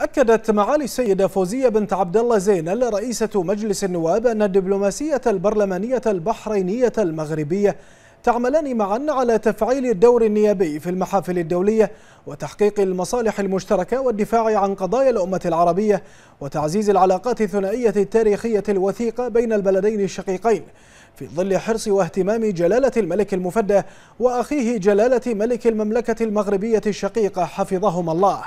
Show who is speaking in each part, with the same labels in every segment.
Speaker 1: أكدت معالي السيدة فوزية بنت عبد الله زينل رئيسة مجلس النواب أن الدبلوماسية البرلمانية البحرينية المغربية تعملان معا على تفعيل الدور النيابي في المحافل الدولية وتحقيق المصالح المشتركة والدفاع عن قضايا الأمة العربية وتعزيز العلاقات الثنائية التاريخية الوثيقة بين البلدين الشقيقين في ظل حرص واهتمام جلالة الملك المفدى وأخيه جلالة ملك المملكة المغربية الشقيقة حفظهما الله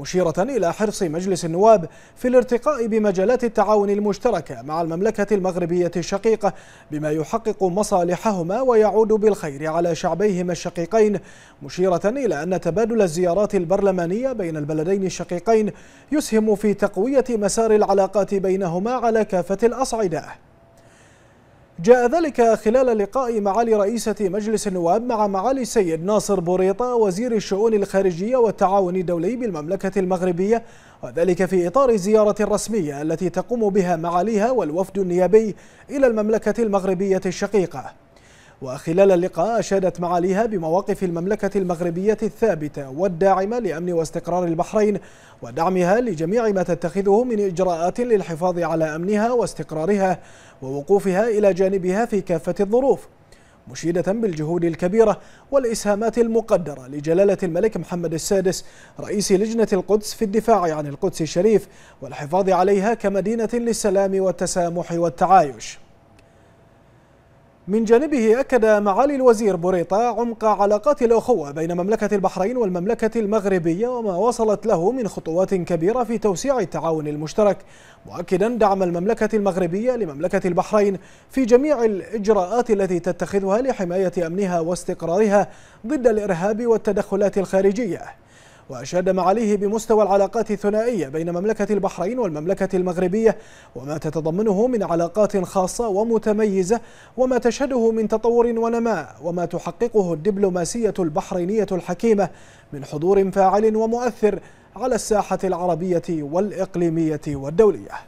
Speaker 1: مشيرة إلى حرص مجلس النواب في الارتقاء بمجالات التعاون المشتركة مع المملكة المغربية الشقيقة بما يحقق مصالحهما ويعود بالخير على شعبيهما الشقيقين مشيرة إلى أن تبادل الزيارات البرلمانية بين البلدين الشقيقين يسهم في تقوية مسار العلاقات بينهما على كافة الأصعدة جاء ذلك خلال لقاء معالي رئيسة مجلس النواب مع معالي السيد ناصر بوريطة وزير الشؤون الخارجية والتعاون الدولي بالمملكة المغربية وذلك في إطار الزيارة الرسمية التي تقوم بها معاليها والوفد النيابي إلى المملكة المغربية الشقيقة وخلال اللقاء أشادت معاليها بمواقف المملكة المغربية الثابتة والداعمة لأمن واستقرار البحرين ودعمها لجميع ما تتخذه من إجراءات للحفاظ على أمنها واستقرارها ووقوفها إلى جانبها في كافة الظروف مشيدة بالجهود الكبيرة والإسهامات المقدرة لجلالة الملك محمد السادس رئيس لجنة القدس في الدفاع عن القدس الشريف والحفاظ عليها كمدينة للسلام والتسامح والتعايش من جانبه أكد معالي الوزير بوريطة عمق علاقات الأخوة بين مملكة البحرين والمملكة المغربية وما وصلت له من خطوات كبيرة في توسيع التعاون المشترك مؤكدا دعم المملكة المغربية لمملكة البحرين في جميع الإجراءات التي تتخذها لحماية أمنها واستقرارها ضد الإرهاب والتدخلات الخارجية وأشاد معاليه بمستوى العلاقات الثنائية بين مملكة البحرين والمملكة المغربية وما تتضمنه من علاقات خاصة ومتميزة وما تشهده من تطور ونماء وما تحققه الدبلوماسية البحرينية الحكيمة من حضور فاعل ومؤثر على الساحة العربية والإقليمية والدولية